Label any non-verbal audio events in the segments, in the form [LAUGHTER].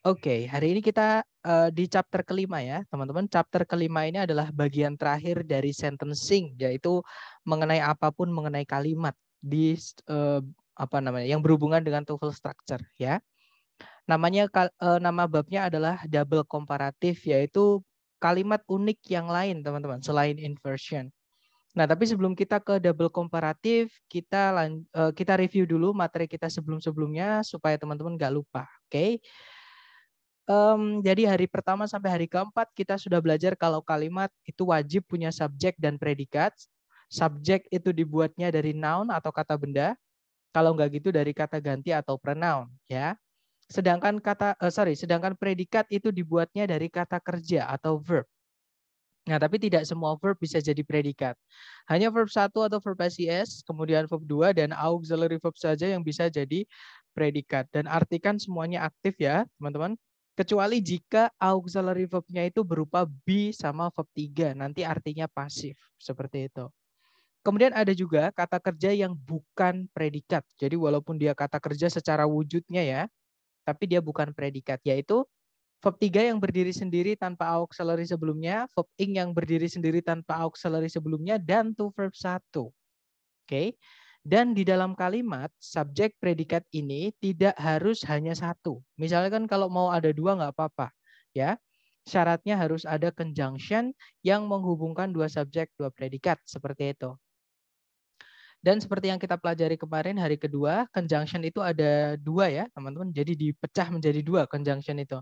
Oke, okay, hari ini kita uh, di chapter kelima ya, teman-teman. Chapter kelima ini adalah bagian terakhir dari sentencing, yaitu mengenai apapun mengenai kalimat di uh, apa namanya yang berhubungan dengan TOEFL structure ya. Namanya uh, nama babnya adalah double comparative, yaitu kalimat unik yang lain, teman-teman, selain inversion. Nah, tapi sebelum kita ke double comparative, kita uh, kita review dulu materi kita sebelum-sebelumnya supaya teman-teman nggak lupa, oke? Okay? Um, jadi hari pertama sampai hari keempat kita sudah belajar kalau kalimat itu wajib punya subjek dan predikat. Subjek itu dibuatnya dari noun atau kata benda. Kalau nggak gitu dari kata ganti atau pronoun, ya. Sedangkan kata uh, sorry, sedangkan predikat itu dibuatnya dari kata kerja atau verb. Nah, tapi tidak semua verb bisa jadi predikat. Hanya verb satu atau verb s, kemudian verb 2 dan auxiliary verb saja yang bisa jadi predikat. Dan artikan semuanya aktif ya, teman-teman. Kecuali jika auxiliary verb-nya itu berupa be sama verb 3, nanti artinya pasif, seperti itu. Kemudian ada juga kata kerja yang bukan predikat. Jadi walaupun dia kata kerja secara wujudnya ya, tapi dia bukan predikat, yaitu verb 3 yang berdiri sendiri tanpa auxiliary sebelumnya, verb ing yang berdiri sendiri tanpa auxiliary sebelumnya, dan to verb 1. Oke. Okay. Dan di dalam kalimat, subjek predikat ini tidak harus hanya satu. Misalkan kalau mau ada dua nggak apa-apa. ya Syaratnya harus ada conjunction yang menghubungkan dua subjek, dua predikat. Seperti itu. Dan seperti yang kita pelajari kemarin hari kedua, conjunction itu ada dua ya teman-teman. Jadi dipecah menjadi dua conjunction itu.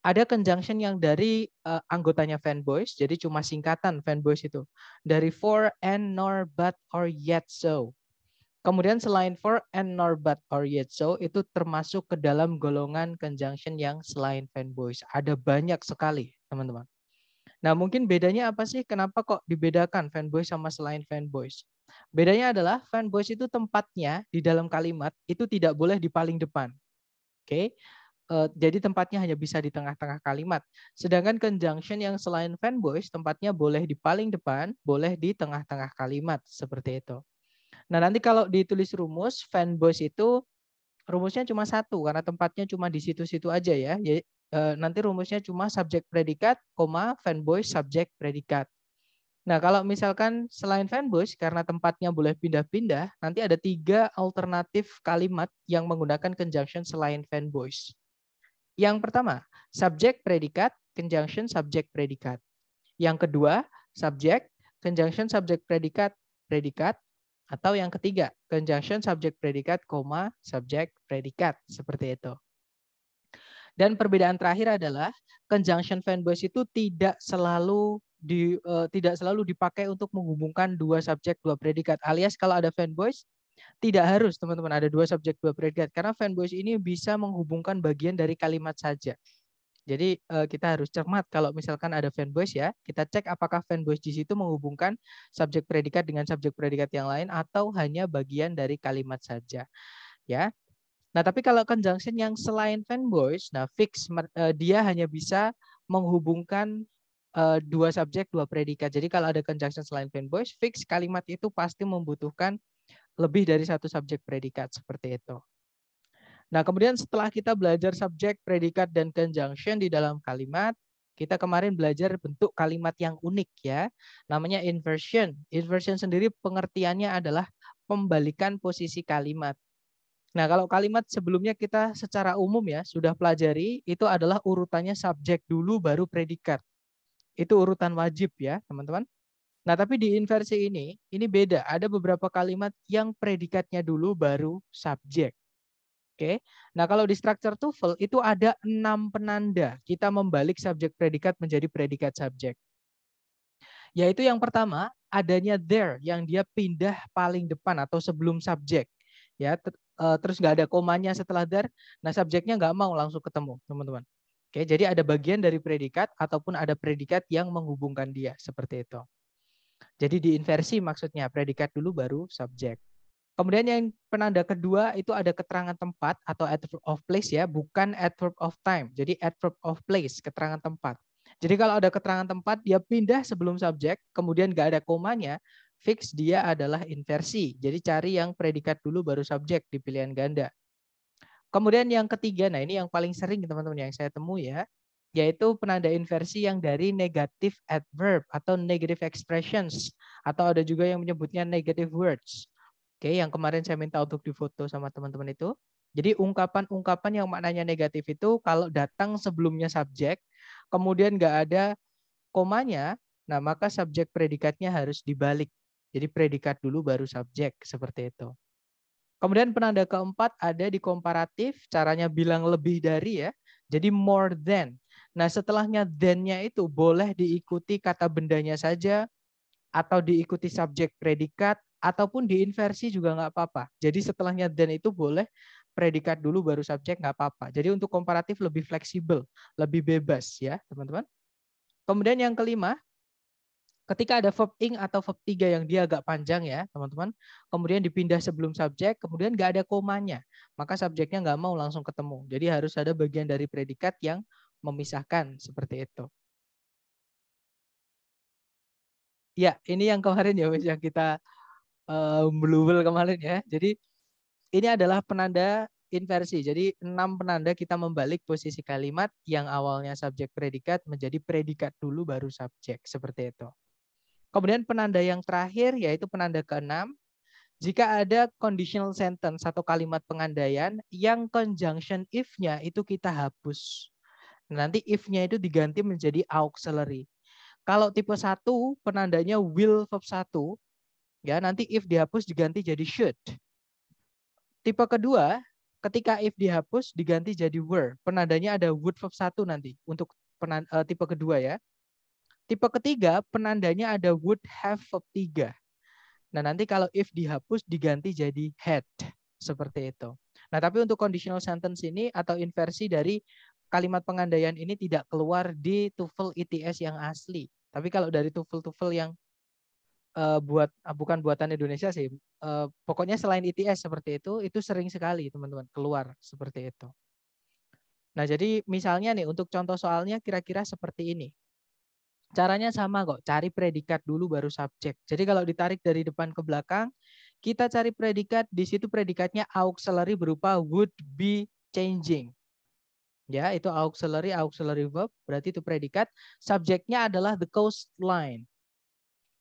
Ada conjunction yang dari uh, anggotanya fanboys, jadi cuma singkatan fanboys itu. Dari for and nor but or yet so. Kemudian selain for and nor but or yet so itu termasuk ke dalam golongan conjunction yang selain fanboys. Ada banyak sekali, teman-teman. Nah, mungkin bedanya apa sih? Kenapa kok dibedakan fanboys sama selain fanboys? Bedanya adalah fanboys itu tempatnya di dalam kalimat itu tidak boleh di paling depan. Oke. Okay? Eh, jadi tempatnya hanya bisa di tengah-tengah kalimat. Sedangkan conjunction yang selain fanboys tempatnya boleh di paling depan, boleh di tengah-tengah kalimat seperti itu. Nah, nanti kalau ditulis rumus fanbase itu rumusnya cuma satu karena tempatnya cuma di situ-situ aja ya. Jadi, e, nanti rumusnya cuma subjek predikat, koma fanboy subjek predikat. Nah, kalau misalkan selain fanboys, karena tempatnya boleh pindah-pindah, nanti ada tiga alternatif kalimat yang menggunakan conjunction selain fanboys. Yang pertama, subjek predikat, conjunction subjek predikat. Yang kedua, subjek, conjunction subjek predikat, predikat. Atau yang ketiga, conjunction subject predikat, koma subjek predikat seperti itu. Dan perbedaan terakhir adalah conjunction fanboys itu tidak selalu di, uh, tidak selalu dipakai untuk menghubungkan dua subjek dua predikat. Alias kalau ada fanboys tidak harus teman-teman ada dua subjek dua predikat karena fanboys ini bisa menghubungkan bagian dari kalimat saja. Jadi uh, kita harus cermat kalau misalkan ada fanboys ya, kita cek apakah fanboys di situ menghubungkan subjek predikat dengan subjek predikat yang lain atau hanya bagian dari kalimat saja. Ya. Nah, tapi kalau conjunction yang selain fanboys, nah fix uh, dia hanya bisa menghubungkan uh, dua subjek, dua predikat. Jadi kalau ada conjunction selain fanboys, fix kalimat itu pasti membutuhkan lebih dari satu subjek predikat seperti itu. Nah, kemudian setelah kita belajar subjek, predikat, dan conjunction di dalam kalimat, kita kemarin belajar bentuk kalimat yang unik ya. Namanya inversion. Inversion sendiri pengertiannya adalah pembalikan posisi kalimat. Nah, kalau kalimat sebelumnya kita secara umum ya sudah pelajari, itu adalah urutannya subjek dulu baru predikat. Itu urutan wajib ya, teman-teman. Nah, tapi di inversi ini, ini beda. Ada beberapa kalimat yang predikatnya dulu baru subjek. Oke. Nah, kalau di structure TOEFL itu ada enam penanda kita membalik subjek predikat menjadi predikat subjek. Yaitu yang pertama, adanya there yang dia pindah paling depan atau sebelum subjek. Ya, e, terus nggak ada komanya setelah there. Nah, subjeknya nggak mau langsung ketemu, teman-teman. Oke, jadi ada bagian dari predikat ataupun ada predikat yang menghubungkan dia seperti itu. Jadi diinversi maksudnya predikat dulu baru subjek. Kemudian yang penanda kedua itu ada keterangan tempat atau adverb of place ya, bukan adverb of time. Jadi adverb of place, keterangan tempat. Jadi kalau ada keterangan tempat, dia pindah sebelum subjek, kemudian nggak ada komanya, fix dia adalah inversi. Jadi cari yang predikat dulu baru subjek di pilihan ganda. Kemudian yang ketiga, nah ini yang paling sering teman-teman yang saya temui ya, yaitu penanda inversi yang dari negative adverb atau negative expressions atau ada juga yang menyebutnya negative words. Oke, yang kemarin saya minta untuk difoto sama teman-teman itu. Jadi ungkapan-ungkapan yang maknanya negatif itu kalau datang sebelumnya subjek, kemudian nggak ada komanya, nah maka subjek predikatnya harus dibalik. Jadi predikat dulu baru subjek seperti itu. Kemudian penanda keempat ada di komparatif, caranya bilang lebih dari ya. Jadi more than. Nah setelahnya than-nya itu boleh diikuti kata bendanya saja, atau diikuti subjek predikat, ataupun diinversi juga nggak apa-apa. Jadi setelahnya dan itu boleh predikat dulu baru subjek nggak apa-apa. Jadi untuk komparatif lebih fleksibel, lebih bebas ya teman-teman. Kemudian yang kelima, ketika ada verb ing atau verb tiga yang dia agak panjang ya teman-teman, kemudian dipindah sebelum subjek, kemudian nggak ada komanya, maka subjeknya nggak mau langsung ketemu. Jadi harus ada bagian dari predikat yang memisahkan seperti itu. Ya, ini yang kemarin ya, yang kita um, kemarin ya. Jadi ini adalah penanda inversi. Jadi enam penanda kita membalik posisi kalimat yang awalnya subjek predikat menjadi predikat dulu baru subjek seperti itu. Kemudian penanda yang terakhir yaitu penanda keenam jika ada conditional sentence atau kalimat pengandaian yang conjunction if-nya itu kita hapus. Nah, nanti if-nya itu diganti menjadi auxiliary. Kalau tipe 1 penandanya will verb 1 Ya, nanti if dihapus diganti jadi should. Tipe kedua, ketika if dihapus diganti jadi were. Penandanya ada would verb satu nanti untuk penan, uh, tipe kedua ya. Tipe ketiga, penandanya ada would have verb tiga. Nah, nanti kalau if dihapus diganti jadi had. Seperti itu. Nah, tapi untuk conditional sentence ini atau inversi dari kalimat pengandaian ini tidak keluar di TOEFL ETS yang asli. Tapi kalau dari TOEFL-TOEFL yang uh, buat uh, bukan buatan Indonesia sih. Uh, pokoknya selain ITS seperti itu, itu sering sekali teman-teman keluar seperti itu. Nah, jadi misalnya nih untuk contoh soalnya kira-kira seperti ini. Caranya sama kok, cari predikat dulu baru subjek. Jadi kalau ditarik dari depan ke belakang, kita cari predikat, di situ predikatnya auxiliary berupa would be changing. Ya, itu auxiliary auxiliary verb, berarti itu predikat. Subjeknya adalah the coastline.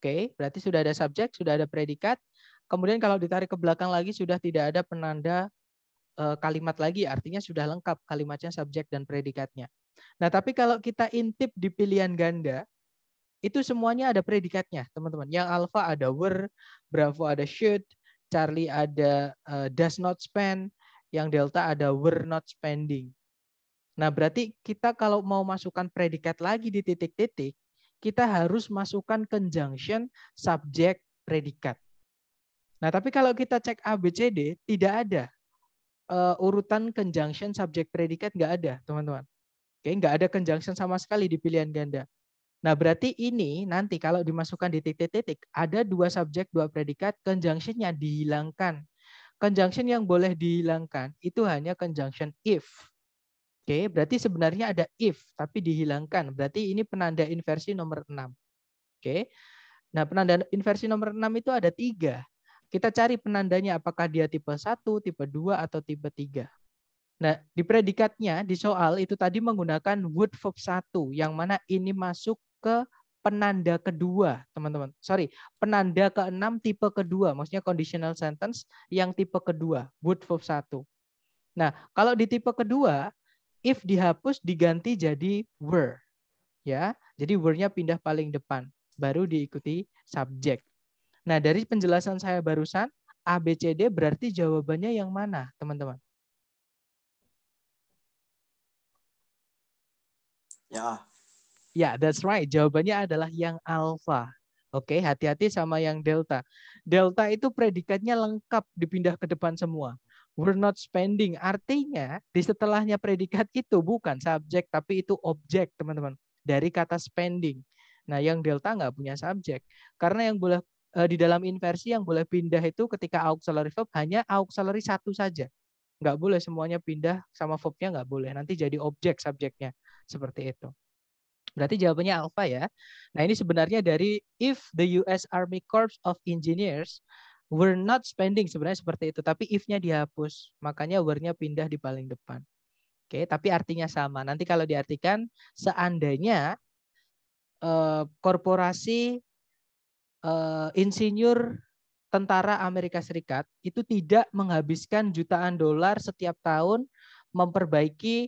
Oke, berarti sudah ada subjek, sudah ada predikat. Kemudian kalau ditarik ke belakang lagi sudah tidak ada penanda eh, kalimat lagi, artinya sudah lengkap kalimatnya, subjek dan predikatnya. Nah, tapi kalau kita intip di pilihan ganda, itu semuanya ada predikatnya, teman-teman. Yang alpha ada were, bravo ada should, Charlie ada e, does not spend, yang delta ada were not spending. Nah, berarti kita kalau mau masukkan predikat lagi di titik-titik, kita harus masukkan conjunction subjek predikat. Nah, tapi kalau kita cek ABCD tidak ada uh, urutan conjunction subjek predikat nggak ada, teman-teman. Oke, nggak ada conjunction sama sekali di pilihan ganda. Nah, berarti ini nanti kalau dimasukkan di titik-titik, ada dua subjek, dua predikat, conjunctionnya dihilangkan. Conjunction yang boleh dihilangkan itu hanya conjunction if. Oke, berarti sebenarnya ada if, tapi dihilangkan. Berarti ini penanda inversi nomor 6. Oke. Nah, penanda inversi nomor 6 itu ada tiga. Kita cari penandanya apakah dia tipe 1, tipe 2, atau tipe 3. Nah, di predikatnya, di soal itu tadi menggunakan would verb 1, yang mana ini masuk ke penanda kedua, teman-teman. Sorry, penanda ke keenam tipe kedua, maksudnya conditional sentence yang tipe kedua, would verb 1. Nah, kalau di tipe kedua, if dihapus diganti jadi were. Ya, jadi were-nya pindah paling depan, baru diikuti subjek. Nah, dari penjelasan saya barusan, ABCD berarti jawabannya yang mana, teman-teman? Ya. Ya, that's right. Jawabannya adalah yang alpha. Oke, hati-hati sama yang delta. Delta itu predikatnya lengkap dipindah ke depan semua were not spending. Artinya di setelahnya predikat itu bukan subjek tapi itu objek teman-teman dari kata spending. Nah yang delta nggak punya subjek karena yang boleh eh, di dalam inversi yang boleh pindah itu ketika auxiliary verb hanya auxiliary satu saja. Nggak boleh semuanya pindah sama verbnya nggak boleh. Nanti jadi objek subjeknya seperti itu. Berarti jawabannya alpha ya. Nah ini sebenarnya dari if the US Army Corps of Engineers We're not spending sebenarnya seperti itu, tapi if-nya dihapus, makanya were-nya pindah di paling depan. Oke, okay, tapi artinya sama. Nanti kalau diartikan seandainya uh, korporasi uh, insinyur tentara Amerika Serikat itu tidak menghabiskan jutaan dolar setiap tahun memperbaiki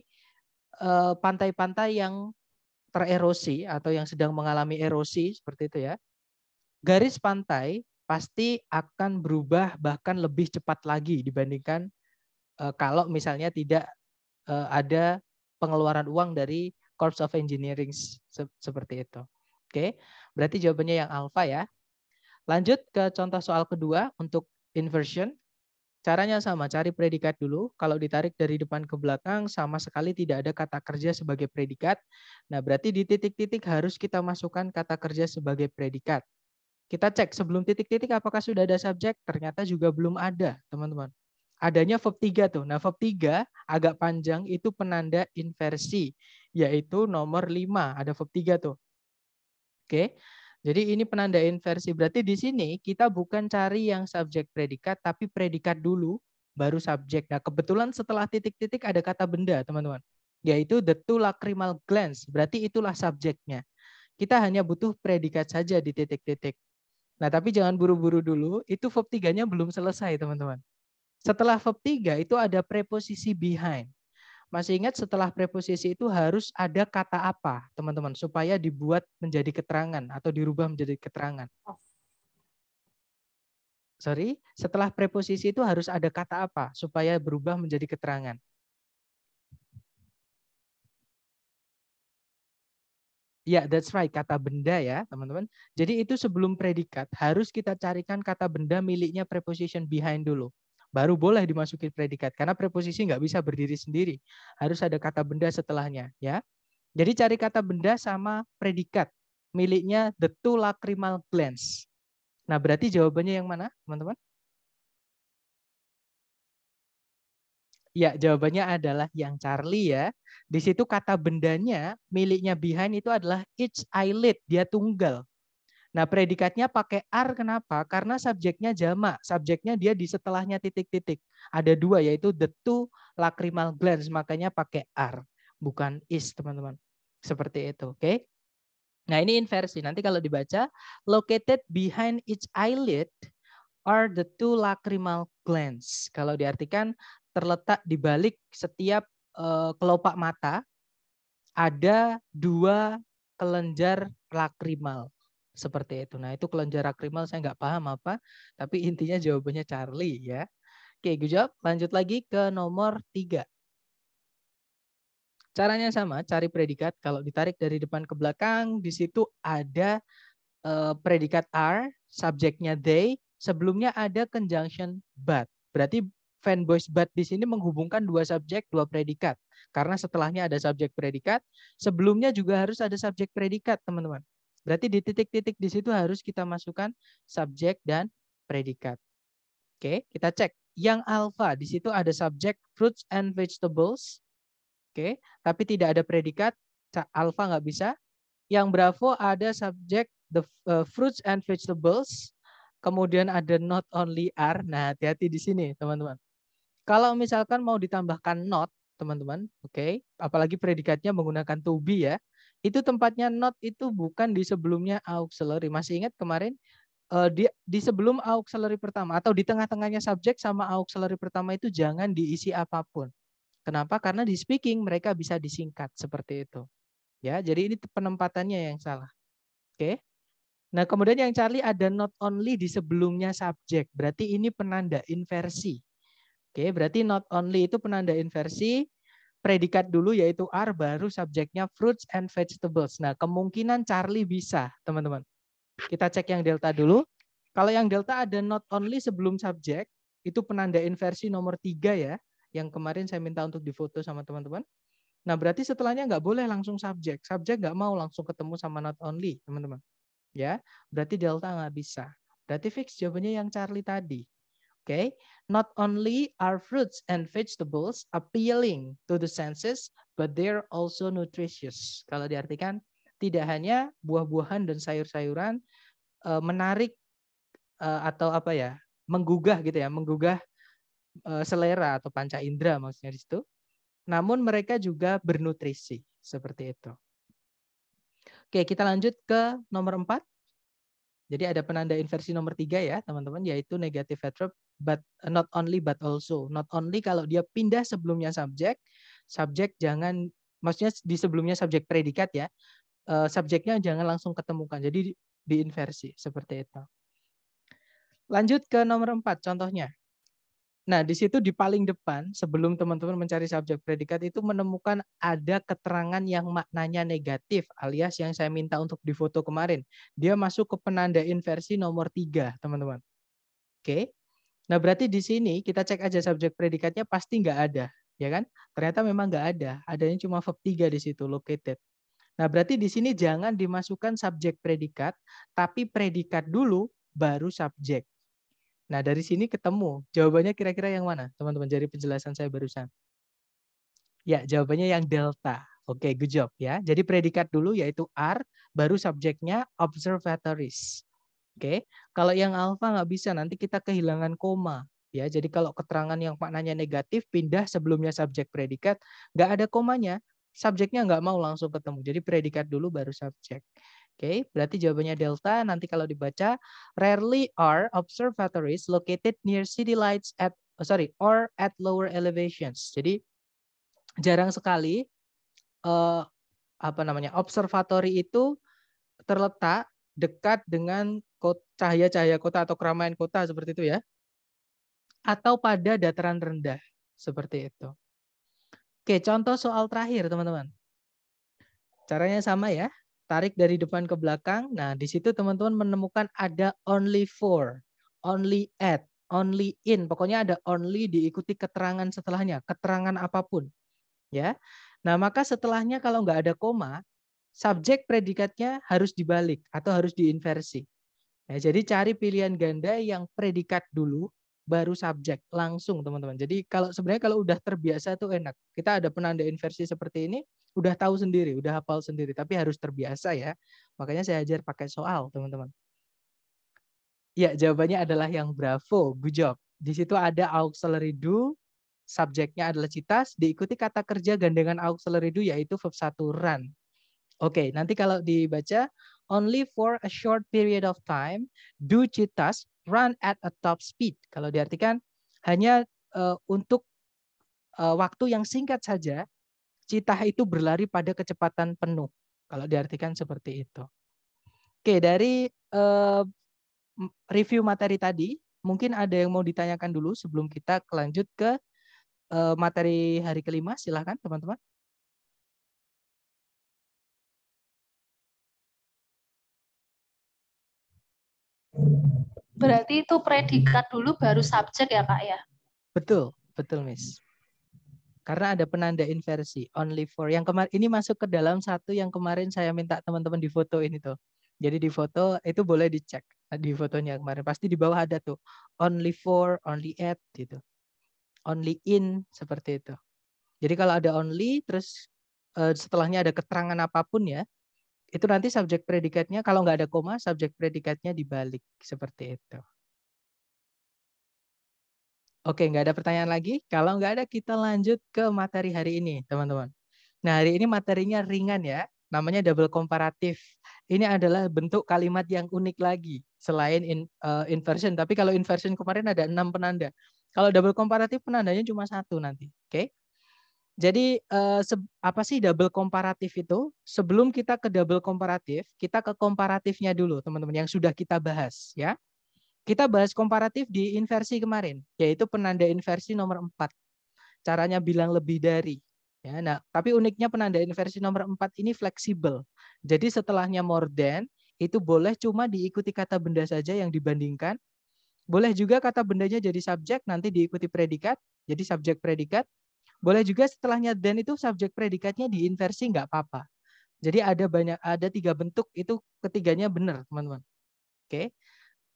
eh, pantai-pantai uh, pantai -pantai yang tererosi atau yang sedang mengalami erosi seperti itu ya. Garis pantai pasti akan berubah bahkan lebih cepat lagi dibandingkan eh, kalau misalnya tidak eh, ada pengeluaran uang dari Corps of Engineering se seperti itu. Oke, berarti jawabannya yang alpha ya. Lanjut ke contoh soal kedua untuk inversion. Caranya sama, cari predikat dulu. Kalau ditarik dari depan ke belakang, sama sekali tidak ada kata kerja sebagai predikat. Nah, berarti di titik-titik harus kita masukkan kata kerja sebagai predikat. Kita cek sebelum titik-titik apakah sudah ada subjek? Ternyata juga belum ada, teman-teman. Adanya verb 3 tuh. Nah, verb 3 agak panjang itu penanda inversi, yaitu nomor 5. Ada verb 3 tuh. Oke. Jadi ini penanda inversi. Berarti di sini kita bukan cari yang subjek predikat, tapi predikat dulu, baru subjek. Nah, kebetulan setelah titik-titik ada kata benda, teman-teman. Yaitu the two lacrimal glands. Berarti itulah subjeknya. Kita hanya butuh predikat saja di titik-titik. Nah, tapi jangan buru-buru dulu, itu verb 3 belum selesai, teman-teman. Setelah verb 3 itu ada preposisi behind. Masih ingat setelah preposisi itu harus ada kata apa, teman-teman, supaya dibuat menjadi keterangan atau dirubah menjadi keterangan. Sorry, setelah preposisi itu harus ada kata apa supaya berubah menjadi keterangan. Ya, that's right, kata benda ya, teman-teman. Jadi itu sebelum predikat harus kita carikan kata benda miliknya preposition behind dulu. Baru boleh dimasuki predikat karena preposisi nggak bisa berdiri sendiri. Harus ada kata benda setelahnya, ya. Jadi cari kata benda sama predikat miliknya the two lacrimal glands. Nah, berarti jawabannya yang mana, teman-teman? Ya, jawabannya adalah yang Charlie ya. Di situ kata bendanya, miliknya behind itu adalah each eyelid, dia tunggal. Nah, predikatnya pakai r kenapa? Karena subjeknya jama, subjeknya dia di setelahnya titik-titik. Ada dua yaitu the two lacrimal glands, makanya pakai r bukan is, teman-teman. Seperti itu, oke? Okay? Nah, ini inversi. Nanti kalau dibaca, located behind each eyelid are the two lacrimal glands. Kalau diartikan terletak di balik setiap eh, kelopak mata ada dua kelenjar lakrimal seperti itu. Nah itu kelenjar lakrimal saya nggak paham apa, tapi intinya jawabannya Charlie ya. Oke, good job. Lanjut lagi ke nomor tiga. Caranya sama, cari predikat. Kalau ditarik dari depan ke belakang, di situ ada uh, predikat are, subjeknya they, sebelumnya ada conjunction but. Berarti fanboys but di sini menghubungkan dua subjek, dua predikat. Karena setelahnya ada subjek predikat, sebelumnya juga harus ada subjek predikat, teman-teman. Berarti di titik-titik di situ harus kita masukkan subjek dan predikat. Oke, kita cek. Yang alfa di situ ada subjek fruits and vegetables. Oke, tapi tidak ada predikat. Alfa nggak bisa. Yang bravo ada subjek the eh, fruits and vegetables kemudian ada not only are. Nah, hati-hati di sini, teman-teman. Kalau misalkan mau ditambahkan not, teman-teman, oke, okay, apalagi predikatnya menggunakan to be ya, itu tempatnya not itu bukan di sebelumnya auxiliary. Masih ingat kemarin uh, di, di sebelum auxiliary pertama atau di tengah-tengahnya subjek sama auxiliary pertama itu jangan diisi apapun. Kenapa? Karena di speaking mereka bisa disingkat seperti itu. Ya, jadi ini penempatannya yang salah. Oke. Okay? Nah, kemudian yang Charlie ada not only di sebelumnya subjek. Berarti ini penanda inversi. Oke, berarti not only itu penanda inversi, predikat dulu yaitu R, baru subjeknya fruits and vegetables. Nah, kemungkinan Charlie bisa, teman-teman. Kita cek yang delta dulu. Kalau yang delta ada not only sebelum subjek, itu penanda inversi nomor tiga ya, yang kemarin saya minta untuk difoto sama teman-teman. Nah, berarti setelahnya nggak boleh langsung subjek. Subjek nggak mau langsung ketemu sama not only, teman-teman. Ya, berarti delta nggak bisa. Berarti fix jawabannya yang Charlie tadi. Okay, not only are fruits and vegetables appealing to the senses, but they're also nutritious. Kalau diartikan, tidak hanya buah-buahan dan sayur-sayuran uh, menarik uh, atau apa ya, menggugah gitu ya, menggugah uh, selera atau panca indera maksudnya di situ. Namun mereka juga bernutrisi seperti itu. Oke, kita lanjut ke nomor empat. Jadi ada penanda inversi nomor tiga ya teman-teman, yaitu negative adverb but eh, not only but also. Not only kalau dia pindah sebelumnya subjek, subjek jangan, maksudnya di sebelumnya subjek predikat ya, eh, subjeknya jangan langsung ketemukan. Jadi diinversi seperti itu. Lanjut ke nomor empat contohnya. Nah, di situ di paling depan sebelum teman-teman mencari subjek predikat itu menemukan ada keterangan yang maknanya negatif alias yang saya minta untuk difoto kemarin. Dia masuk ke penanda inversi nomor 3, teman-teman. Oke. Nah, berarti di sini kita cek aja subjek predikatnya pasti nggak ada, ya kan? Ternyata memang nggak ada. Adanya cuma verb 3 di situ located. Nah, berarti di sini jangan dimasukkan subjek predikat, tapi predikat dulu baru subjek. Nah, dari sini ketemu. Jawabannya kira-kira yang mana, teman-teman? Dari penjelasan saya barusan. Ya, jawabannya yang delta. Oke, okay, good job ya. Jadi predikat dulu yaitu r baru subjeknya observatories. Oke, okay. kalau yang alfa nggak bisa, nanti kita kehilangan koma. Ya, jadi kalau keterangan yang maknanya negatif pindah sebelumnya subjek predikat, nggak ada komanya, subjeknya nggak mau langsung ketemu. Jadi predikat dulu baru subjek. Oke, okay, berarti jawabannya delta. Nanti kalau dibaca, rarely are observatories located near city lights at oh sorry or at lower elevations. Jadi jarang sekali uh, apa namanya observatory itu terletak dekat dengan cahaya-cahaya kota atau keramaian kota seperti itu ya, atau pada dataran rendah seperti itu. Oke, contoh soal terakhir teman-teman. Caranya sama ya, tarik dari depan ke belakang. Nah, di situ teman-teman menemukan ada only for, only at, only in. Pokoknya ada only diikuti keterangan setelahnya, keterangan apapun. Ya. Nah, maka setelahnya kalau nggak ada koma, subjek predikatnya harus dibalik atau harus diinversi. Nah, jadi cari pilihan ganda yang predikat dulu baru subjek langsung teman-teman. Jadi kalau sebenarnya kalau udah terbiasa tuh enak. Kita ada penanda inversi seperti ini, udah tahu sendiri, udah hafal sendiri, tapi harus terbiasa ya. Makanya saya ajar pakai soal, teman-teman. Ya, jawabannya adalah yang bravo, good job. Di situ ada auxiliary do, subjeknya adalah citas, diikuti kata kerja gandengan auxiliary do yaitu verb satu run. Oke, nanti kalau dibaca only for a short period of time do citas run at a top speed. Kalau diartikan hanya uh, untuk uh, waktu yang singkat saja, citah itu berlari pada kecepatan penuh. Kalau diartikan seperti itu. Oke, dari uh, review materi tadi, mungkin ada yang mau ditanyakan dulu sebelum kita lanjut ke uh, materi hari kelima. Silahkan teman-teman. Berarti itu predikat dulu baru subjek ya kak ya? Betul, betul Miss. Karena ada penanda inversi, only for. Yang kemarin ini masuk ke dalam satu yang kemarin saya minta teman-teman di foto ini tuh Jadi di foto itu boleh dicek di fotonya kemarin. Pasti di bawah ada tuh only for, only at gitu. Only in seperti itu. Jadi kalau ada only terus eh, setelahnya ada keterangan apapun ya, itu nanti subjek predikatnya kalau nggak ada koma subjek predikatnya dibalik seperti itu. Oke, nggak ada pertanyaan lagi. Kalau nggak ada, kita lanjut ke materi hari ini, teman-teman. Nah, hari ini materinya ringan ya. Namanya double komparatif. Ini adalah bentuk kalimat yang unik lagi selain in, uh, inversion. Tapi kalau inversion kemarin ada enam penanda. Kalau double komparatif penandanya cuma satu nanti. Oke. Jadi eh, apa sih double komparatif itu? Sebelum kita ke double komparatif, kita ke komparatifnya dulu, teman-teman yang sudah kita bahas ya. Kita bahas komparatif di inversi kemarin, yaitu penanda inversi nomor 4. Caranya bilang lebih dari. Ya, nah, tapi uniknya penanda inversi nomor 4 ini fleksibel. Jadi setelahnya more than itu boleh cuma diikuti kata benda saja yang dibandingkan. Boleh juga kata bendanya jadi subjek nanti diikuti predikat, jadi subjek predikat boleh juga setelahnya dan itu subjek predikatnya diinversi nggak apa-apa. Jadi ada banyak ada tiga bentuk itu ketiganya benar teman-teman. Oke. Okay?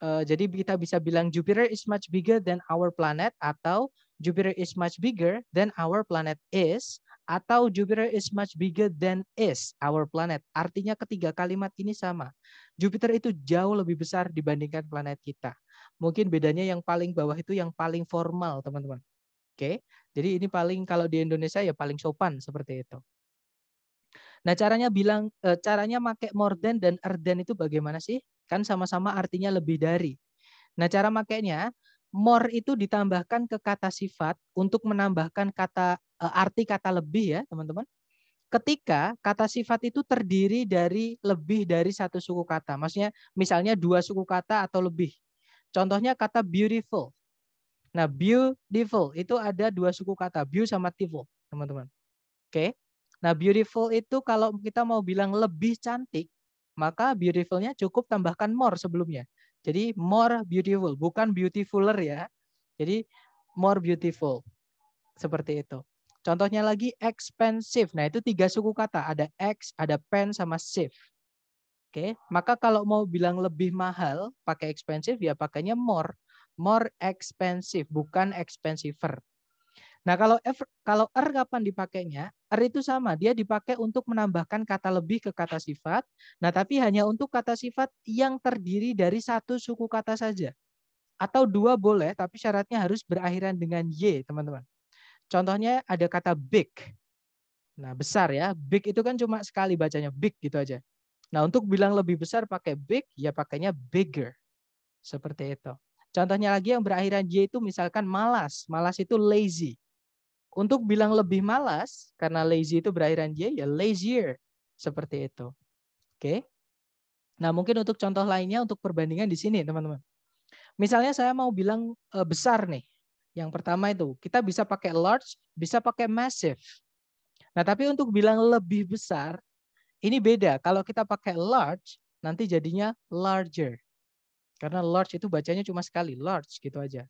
Uh, eh, jadi kita bisa bilang Jupiter is much bigger than our planet atau Jupiter is much bigger than our planet is atau Jupiter is much bigger than is our planet. Artinya ketiga kalimat ini sama. Jupiter itu jauh lebih besar dibandingkan planet kita. Mungkin bedanya yang paling bawah itu yang paling formal, teman-teman. Oke. Jadi ini paling kalau di Indonesia ya paling sopan seperti itu. Nah, caranya bilang eh, caranya make more than dan er than itu bagaimana sih? Kan sama-sama artinya lebih dari. Nah, cara makainya more itu ditambahkan ke kata sifat untuk menambahkan kata eh, arti kata lebih ya, teman-teman. Ketika kata sifat itu terdiri dari lebih dari satu suku kata. Maksudnya misalnya dua suku kata atau lebih. Contohnya kata beautiful Nah, beautiful itu ada dua suku kata, beau sama tivo, teman-teman. Oke. Nah, beautiful itu kalau kita mau bilang lebih cantik, maka beautifulnya cukup tambahkan more sebelumnya. Jadi more beautiful, bukan beautifuler ya. Jadi more beautiful. Seperti itu. Contohnya lagi expensive. Nah, itu tiga suku kata, ada ex, ada pen sama save, Oke, maka kalau mau bilang lebih mahal, pakai expensive ya pakainya more more expensive, bukan expensiver. Nah, kalau er kalau er kapan dipakainya? Er itu sama, dia dipakai untuk menambahkan kata lebih ke kata sifat. Nah, tapi hanya untuk kata sifat yang terdiri dari satu suku kata saja. Atau dua boleh, tapi syaratnya harus berakhiran dengan y, teman-teman. Contohnya ada kata big. Nah, besar ya. Big itu kan cuma sekali bacanya big gitu aja. Nah, untuk bilang lebih besar pakai big, ya pakainya bigger. Seperti itu. Contohnya lagi yang berakhiran J itu misalkan malas. Malas itu lazy. Untuk bilang lebih malas, karena lazy itu berakhiran J, ya lazier. Seperti itu. Oke. Nah mungkin untuk contoh lainnya untuk perbandingan di sini teman-teman. Misalnya saya mau bilang e, besar nih. Yang pertama itu, kita bisa pakai large, bisa pakai massive. Nah tapi untuk bilang lebih besar, ini beda. Kalau kita pakai large, nanti jadinya larger. Karena large itu bacanya cuma sekali, large gitu aja.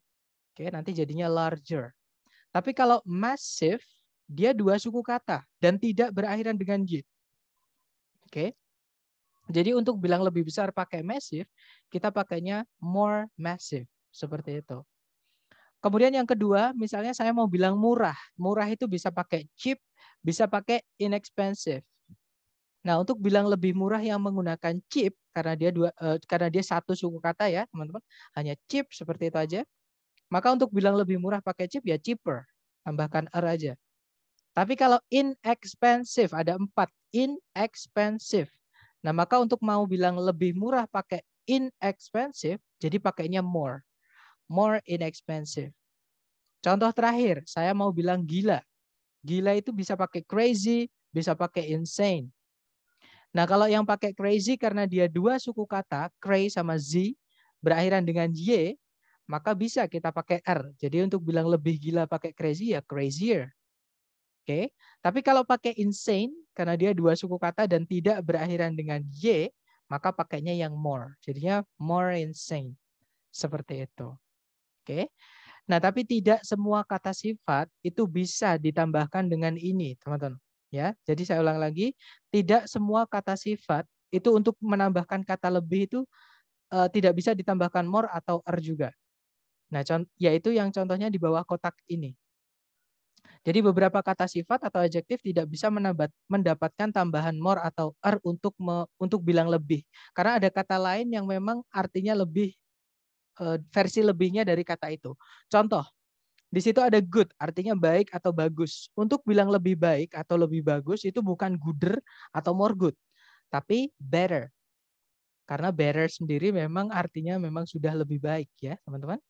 Oke, nanti jadinya larger. Tapi kalau massive, dia dua suku kata dan tidak berakhiran dengan j. Oke. Jadi untuk bilang lebih besar pakai massive, kita pakainya more massive seperti itu. Kemudian yang kedua, misalnya saya mau bilang murah. Murah itu bisa pakai cheap, bisa pakai inexpensive. Nah, untuk bilang lebih murah yang menggunakan chip karena dia dua eh, karena dia satu suku kata ya, teman-teman, hanya chip seperti itu aja. Maka untuk bilang lebih murah pakai chip ya cheaper, tambahkan er aja. Tapi kalau inexpensive ada empat inexpensive. Nah, maka untuk mau bilang lebih murah pakai inexpensive, jadi pakainya more. More inexpensive. Contoh terakhir, saya mau bilang gila. Gila itu bisa pakai crazy, bisa pakai insane. Nah, kalau yang pakai crazy karena dia dua suku kata, crazy sama z, berakhiran dengan y, maka bisa kita pakai r. Jadi untuk bilang lebih gila pakai crazy ya crazier. Oke. Tapi kalau pakai insane karena dia dua suku kata dan tidak berakhiran dengan y, maka pakainya yang more. Jadinya more insane. Seperti itu. Oke. Nah, tapi tidak semua kata sifat itu bisa ditambahkan dengan ini, teman-teman. Ya, jadi saya ulang lagi, tidak semua kata sifat itu untuk menambahkan kata lebih itu uh, tidak bisa ditambahkan more atau er juga. Nah, yaitu yang contohnya di bawah kotak ini. Jadi beberapa kata sifat atau adjektif tidak bisa menambat, mendapatkan tambahan more atau er untuk me, untuk bilang lebih. Karena ada kata lain yang memang artinya lebih eh, versi lebihnya dari kata itu. Contoh, di situ ada good, artinya baik atau bagus. Untuk bilang lebih baik atau lebih bagus itu bukan gooder atau more good, tapi better. Karena better sendiri memang artinya memang sudah lebih baik ya, teman-teman.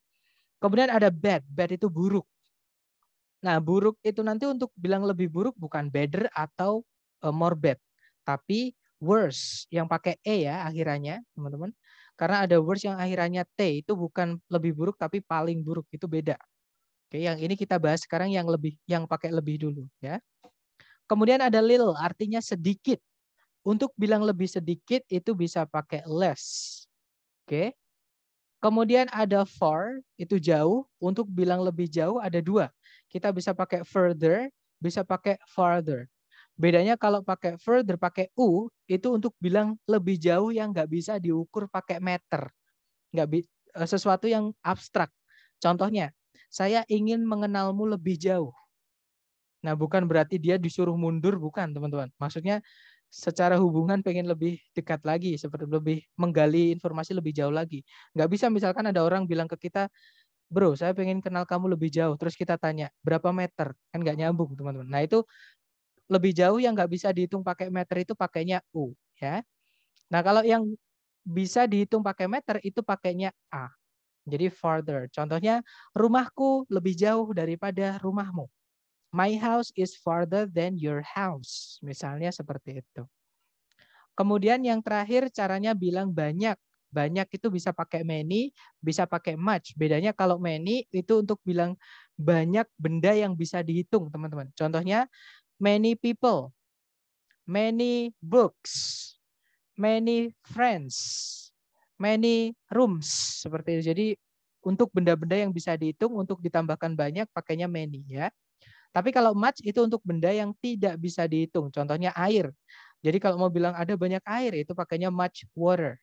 Kemudian ada bad, bad itu buruk. Nah, buruk itu nanti untuk bilang lebih buruk bukan better atau eh, more bad, tapi worse yang pakai e ya akhirannya, teman-teman. Karena ada worse yang akhirannya t itu bukan lebih buruk tapi paling buruk, itu beda. Oke, yang ini kita bahas sekarang yang lebih yang pakai lebih dulu ya. Kemudian ada little artinya sedikit. Untuk bilang lebih sedikit itu bisa pakai less. Oke. Kemudian ada far itu jauh. Untuk bilang lebih jauh ada dua. Kita bisa pakai further, bisa pakai farther. Bedanya kalau pakai further, pakai u itu untuk bilang lebih jauh yang nggak bisa diukur pakai meter, nggak eh, sesuatu yang abstrak. Contohnya saya ingin mengenalmu lebih jauh. Nah, bukan berarti dia disuruh mundur, bukan teman-teman. Maksudnya secara hubungan pengen lebih dekat lagi, seperti lebih menggali informasi lebih jauh lagi. Nggak bisa misalkan ada orang bilang ke kita, bro, saya pengen kenal kamu lebih jauh. Terus kita tanya, berapa meter? Kan nggak nyambung, teman-teman. Nah, itu lebih jauh yang nggak bisa dihitung pakai meter itu pakainya U. ya. Nah, kalau yang bisa dihitung pakai meter itu pakainya A. Jadi farther. Contohnya, rumahku lebih jauh daripada rumahmu. My house is farther than your house. Misalnya seperti itu. Kemudian yang terakhir caranya bilang banyak. Banyak itu bisa pakai many, bisa pakai much. Bedanya kalau many itu untuk bilang banyak benda yang bisa dihitung, teman-teman. Contohnya many people, many books, many friends, many rooms seperti itu. Jadi untuk benda-benda yang bisa dihitung untuk ditambahkan banyak pakainya many ya. Tapi kalau much itu untuk benda yang tidak bisa dihitung. Contohnya air. Jadi kalau mau bilang ada banyak air itu pakainya much water.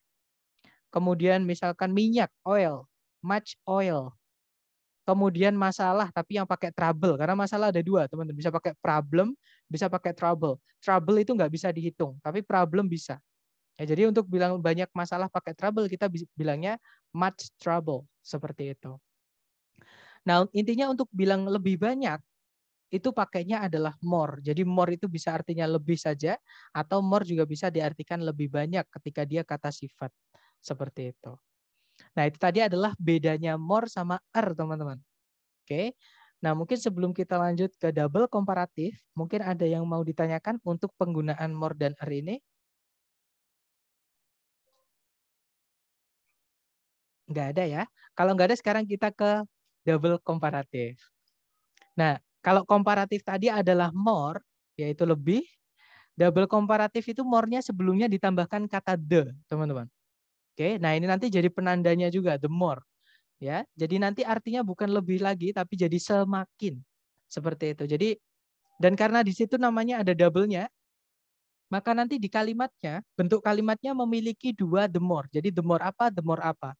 Kemudian misalkan minyak, oil, much oil. Kemudian masalah tapi yang pakai trouble karena masalah ada dua teman-teman bisa pakai problem bisa pakai trouble. Trouble itu nggak bisa dihitung tapi problem bisa. Ya, jadi untuk bilang banyak masalah pakai trouble, kita bilangnya much trouble, seperti itu. Nah, intinya untuk bilang lebih banyak, itu pakainya adalah more. Jadi more itu bisa artinya lebih saja, atau more juga bisa diartikan lebih banyak ketika dia kata sifat. Seperti itu. Nah, itu tadi adalah bedanya more sama er, teman-teman. Oke. Nah, mungkin sebelum kita lanjut ke double komparatif, mungkin ada yang mau ditanyakan untuk penggunaan more dan er ini. Nggak ada ya. Kalau nggak ada sekarang kita ke double komparatif. Nah, kalau komparatif tadi adalah more, yaitu lebih. Double komparatif itu more-nya sebelumnya ditambahkan kata the, teman-teman. Oke, nah ini nanti jadi penandanya juga, the more. ya. Jadi nanti artinya bukan lebih lagi, tapi jadi semakin. Seperti itu. Jadi dan karena di situ namanya ada double-nya, maka nanti di kalimatnya, bentuk kalimatnya memiliki dua the more. Jadi the more apa, the more apa.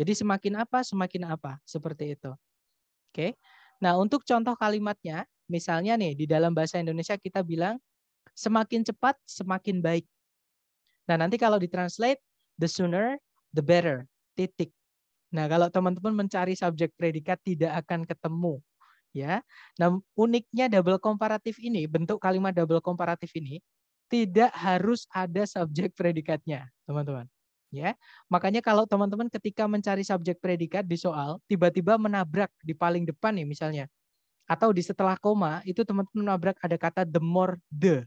Jadi semakin apa, semakin apa. Seperti itu. Oke. Nah, untuk contoh kalimatnya, misalnya nih, di dalam bahasa Indonesia kita bilang, semakin cepat, semakin baik. Nah, nanti kalau ditranslate, the sooner, the better. Titik. Nah, kalau teman-teman mencari subjek predikat tidak akan ketemu. ya. Nah, uniknya double komparatif ini, bentuk kalimat double komparatif ini, tidak harus ada subjek predikatnya, teman-teman ya. Makanya kalau teman-teman ketika mencari subjek predikat di soal tiba-tiba menabrak di paling depan nih misalnya atau di setelah koma itu teman-teman menabrak ada kata the more the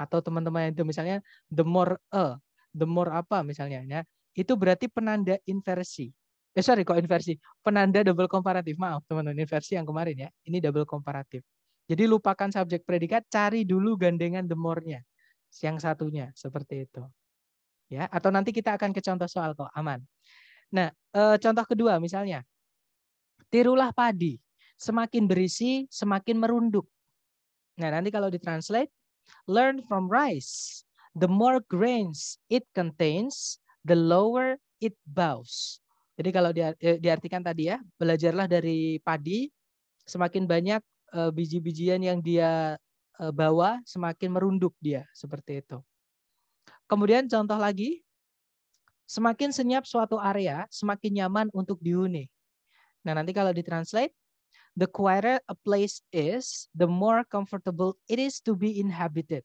atau teman-teman itu misalnya the more a, e, the more apa misalnya ya. Itu berarti penanda inversi. Eh sorry kok inversi, penanda double komparatif. Maaf teman-teman inversi yang kemarin ya. Ini double komparatif. Jadi lupakan subjek predikat, cari dulu gandengan the more-nya. Yang satunya seperti itu ya atau nanti kita akan ke contoh soal kok aman. Nah, e, contoh kedua misalnya tirulah padi, semakin berisi semakin merunduk. Nah, nanti kalau ditranslate learn from rice. The more grains it contains, the lower it bows. Jadi kalau eh, diartikan tadi ya, belajarlah dari padi, semakin banyak eh, biji-bijian yang dia bawa semakin merunduk dia seperti itu. Kemudian contoh lagi, semakin senyap suatu area, semakin nyaman untuk dihuni. Nah, nanti kalau ditranslate, the quieter a place is, the more comfortable it is to be inhabited.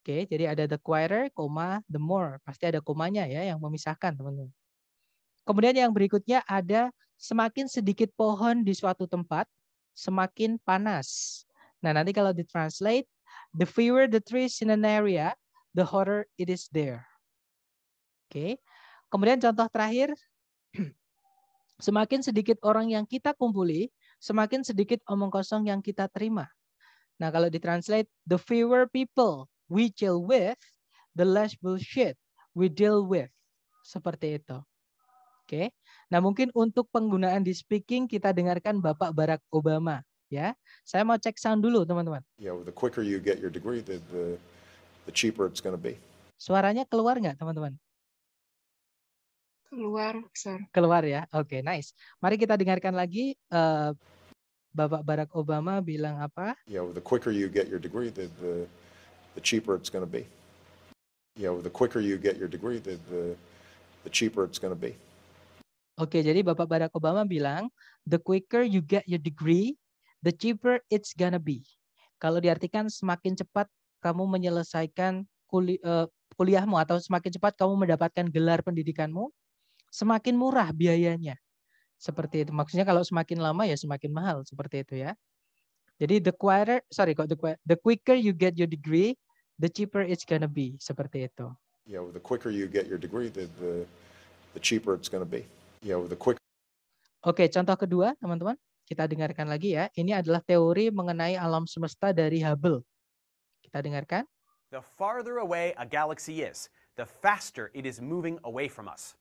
Oke, jadi ada the quieter, koma, the more. Pasti ada komanya ya yang memisahkan, teman-teman. Kemudian yang berikutnya ada semakin sedikit pohon di suatu tempat, semakin panas. Nah, nanti kalau ditranslate, the fewer the trees in an area, the horror it is there. Oke. Okay. Kemudian contoh terakhir, [CLEARS THROAT] semakin sedikit orang yang kita kumpuli, semakin sedikit omong kosong yang kita terima. Nah, kalau ditranslate, the fewer people we deal with, the less bullshit we deal with. Seperti itu. Oke. Okay. Nah, mungkin untuk penggunaan di speaking kita dengarkan Bapak Barack Obama, ya. Saya mau cek sound dulu, teman-teman. Yeah, the quicker you get your degree, the, the the cheaper it's going to be. Suaranya keluar nggak, teman-teman? Keluar, sir. Keluar ya. Oke, okay, nice. Mari kita dengarkan lagi uh, Bapak Barack Obama bilang apa? You know, the quicker you get your degree, the the, the cheaper it's going to be. You know, the quicker you get your degree, the the, the cheaper it's going to be. Oke, okay, jadi Bapak Barack Obama bilang, the quicker you get your degree, the cheaper it's gonna be. Kalau diartikan semakin cepat kamu menyelesaikan kuli, uh, kuliahmu atau semakin cepat kamu mendapatkan gelar pendidikanmu, semakin murah biayanya. Seperti itu. Maksudnya kalau semakin lama ya semakin mahal seperti itu ya. Jadi the quicker, sorry kok the, the quicker you get your degree, the cheaper it's gonna be seperti itu. Yeah, the quicker you get your degree, the the, the cheaper it's gonna be. Yeah, the quicker. Oke, okay, contoh kedua, teman-teman, kita dengarkan lagi ya. Ini adalah teori mengenai alam semesta dari Hubble. Kita dengarkan. The farther away a galaxy is, the faster it is moving away from us.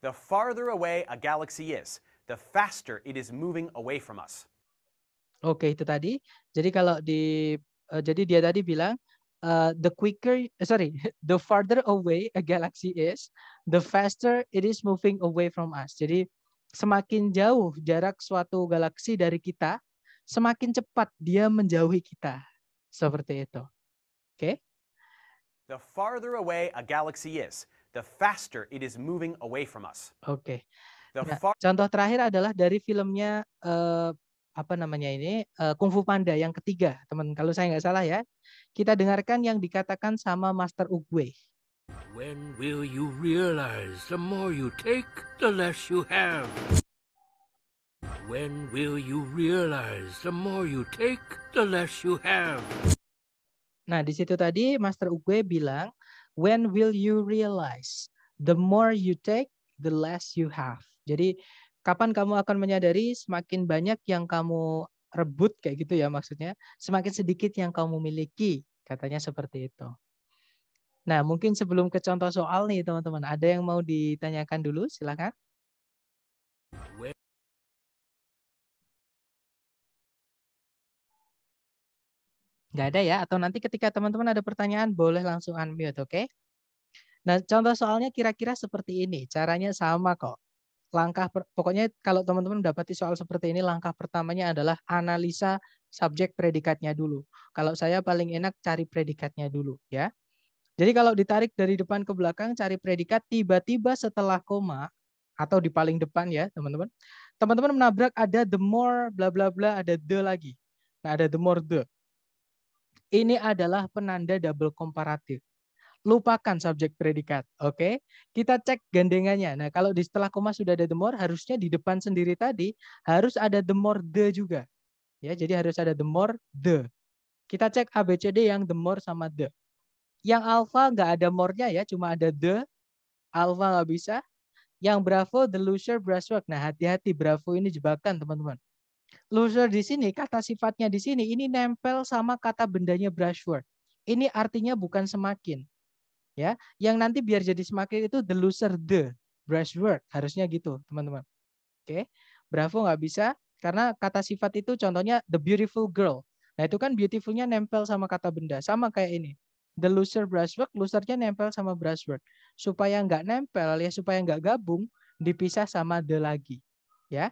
The farther away a galaxy is, the faster it is moving away from us. Oke, okay, itu tadi. Jadi kalau di uh, jadi dia tadi bilang uh, the quicker eh, sorry, [LAUGHS] the farther away a galaxy is, the faster it is moving away from us. Jadi semakin jauh jarak suatu galaksi dari kita, semakin cepat dia menjauhi kita. Seperti itu. Oke? Okay? The farther away a galaxy is, the faster it is moving away from us. Oke. Okay. Nah, contoh terakhir adalah dari filmnya uh, apa namanya ini uh, Kung Fu Panda yang ketiga, teman. Kalau saya nggak salah ya, kita dengarkan yang dikatakan sama Master Oogway. When will you realize the more you take, the less you have? When will you realize the more you take, the less you have? Nah, di situ tadi Master Uwe bilang, when will you realize the more you take, the less you have. Jadi, kapan kamu akan menyadari semakin banyak yang kamu rebut kayak gitu ya maksudnya, semakin sedikit yang kamu miliki, katanya seperti itu. Nah, mungkin sebelum ke contoh soal nih teman-teman, ada yang mau ditanyakan dulu silakan. Nggak ada ya? Atau nanti ketika teman-teman ada pertanyaan, boleh langsung unmute, oke? Okay? Nah, contoh soalnya kira-kira seperti ini. Caranya sama kok. Langkah per, pokoknya kalau teman-teman mendapati soal seperti ini, langkah pertamanya adalah analisa subjek predikatnya dulu. Kalau saya paling enak cari predikatnya dulu, ya. Jadi kalau ditarik dari depan ke belakang cari predikat tiba-tiba setelah koma atau di paling depan ya, teman-teman. Teman-teman menabrak ada the more bla bla bla, ada the lagi. Nah, ada the more the. Ini adalah penanda double komparatif. Lupakan subjek predikat, oke? Okay? Kita cek gandengannya. Nah, kalau di setelah koma sudah ada the more, harusnya di depan sendiri tadi harus ada the more the juga. Ya, jadi harus ada the more the. Kita cek ABCD yang the more sama the. Yang alpha nggak ada more-nya ya, cuma ada the. Alpha nggak bisa. Yang bravo, the loser, brushwork. Nah, hati-hati bravo ini jebakan, teman-teman. Loser di sini, kata sifatnya di sini, ini nempel sama kata bendanya brushwork. Ini artinya bukan semakin. ya Yang nanti biar jadi semakin itu the loser the brushwork. Harusnya gitu, teman-teman. Oke, Bravo nggak bisa karena kata sifat itu contohnya the beautiful girl. Nah itu kan beautifulnya nempel sama kata benda. Sama kayak ini the loser brushwork, losernya nempel sama brushwork. Supaya nggak nempel, ya supaya nggak gabung, dipisah sama the lagi. Ya,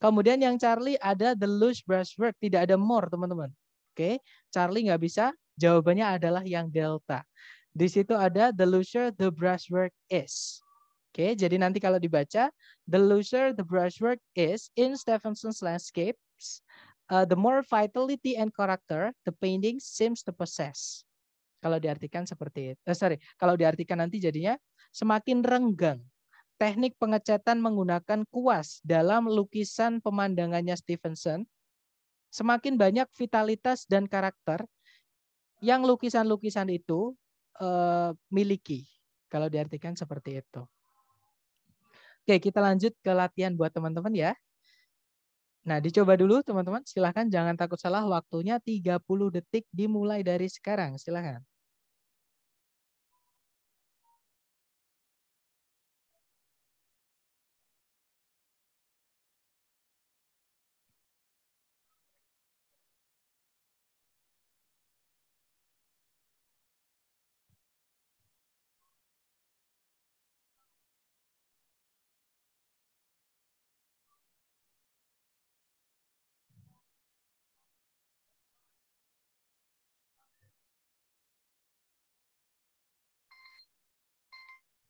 Kemudian yang Charlie ada the loose brushwork, tidak ada more teman-teman. Oke, Charlie nggak bisa, jawabannya adalah yang delta. Di situ ada the looser the brushwork is. Oke, jadi nanti kalau dibaca the looser the brushwork is in Stephenson's landscapes, uh, the more vitality and character the painting seems to possess. Kalau diartikan seperti itu, eh, sorry, kalau diartikan nanti jadinya semakin renggang teknik pengecatan menggunakan kuas dalam lukisan pemandangannya Stevenson, semakin banyak vitalitas dan karakter yang lukisan-lukisan itu uh, miliki. Kalau diartikan seperti itu. Oke, kita lanjut ke latihan buat teman-teman ya. Nah, dicoba dulu teman-teman. Silahkan jangan takut salah. Waktunya 30 detik dimulai dari sekarang. Silahkan.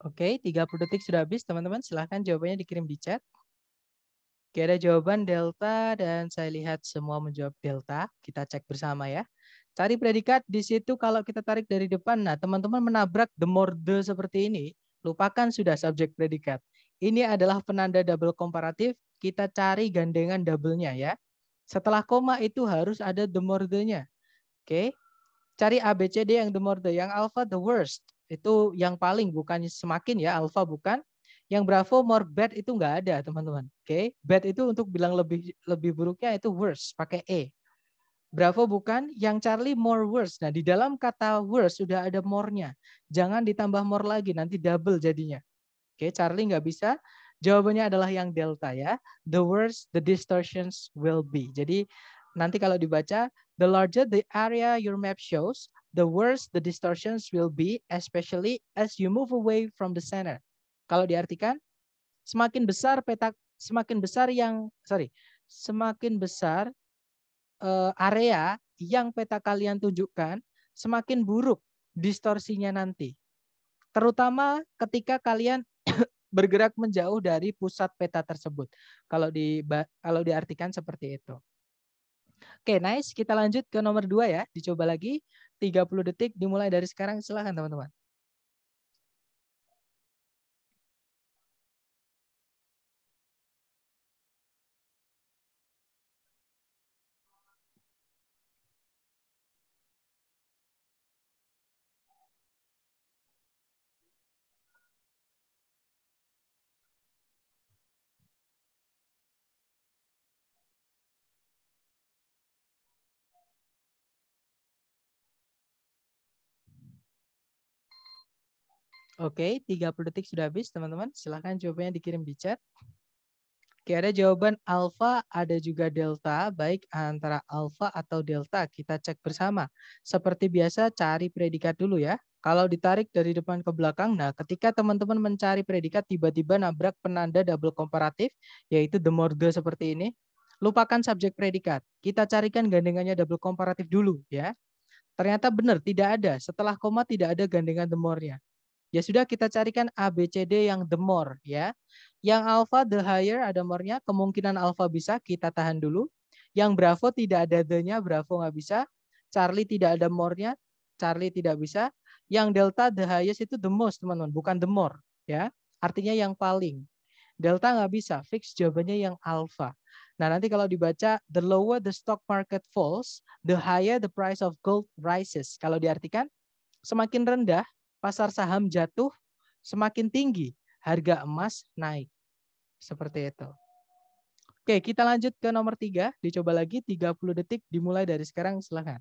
Oke, 30 detik sudah habis teman-teman. Silahkan jawabannya dikirim di chat. Oke, ada jawaban delta dan saya lihat semua menjawab delta. Kita cek bersama ya. Cari predikat di situ kalau kita tarik dari depan. Nah, teman-teman menabrak the more the seperti ini. Lupakan sudah subjek predikat. Ini adalah penanda double komparatif. Kita cari gandengan double-nya ya. Setelah koma itu harus ada the more the-nya. Oke. Cari ABCD yang the more the. Yang alpha the worst. Itu yang paling bukan semakin ya alfa bukan. Yang bravo more bad itu enggak ada, teman-teman. Oke, okay? bad itu untuk bilang lebih lebih buruknya itu worse pakai e. Bravo bukan, yang Charlie more worse. Nah, di dalam kata worse sudah ada more-nya. Jangan ditambah more lagi, nanti double jadinya. Oke, okay, Charlie nggak bisa. Jawabannya adalah yang delta ya. The worse the distortions will be. Jadi nanti kalau dibaca, the larger the area your map shows, the worse the distortions will be, especially as you move away from the center. Kalau diartikan, semakin besar petak, semakin besar yang, sorry, semakin besar uh, area yang peta kalian tunjukkan, semakin buruk distorsinya nanti. Terutama ketika kalian [COUGHS] bergerak menjauh dari pusat peta tersebut. Kalau di kalau diartikan seperti itu. Oke, nice. Kita lanjut ke nomor dua ya. Dicoba lagi. 30 detik dimulai dari sekarang silahkan teman-teman. Oke, 30 detik sudah habis teman-teman. Silahkan jawabannya dikirim di chat. Oke, ada jawaban alfa, ada juga delta, baik antara alfa atau delta. Kita cek bersama. Seperti biasa, cari predikat dulu ya. Kalau ditarik dari depan ke belakang, nah ketika teman-teman mencari predikat, tiba-tiba nabrak penanda double komparatif, yaitu the morgue seperti ini. Lupakan subjek predikat. Kita carikan gandengannya double komparatif dulu ya. Ternyata benar, tidak ada. Setelah koma tidak ada gandengan the more-nya. Ya sudah kita carikan A, B, C, D yang the more ya. Yang alpha the higher ada more-nya, kemungkinan alpha bisa kita tahan dulu. Yang bravo tidak ada the-nya, bravo nggak bisa. Charlie tidak ada more-nya, Charlie tidak bisa. Yang delta the highest itu the most teman-teman, bukan the more ya. Artinya yang paling. Delta nggak bisa, fix jawabannya yang alpha. Nah, nanti kalau dibaca the lower the stock market falls, the higher the price of gold rises. Kalau diartikan semakin rendah pasar saham jatuh, semakin tinggi harga emas naik. Seperti itu. Oke, kita lanjut ke nomor tiga. Dicoba lagi 30 detik dimulai dari sekarang. Silahkan.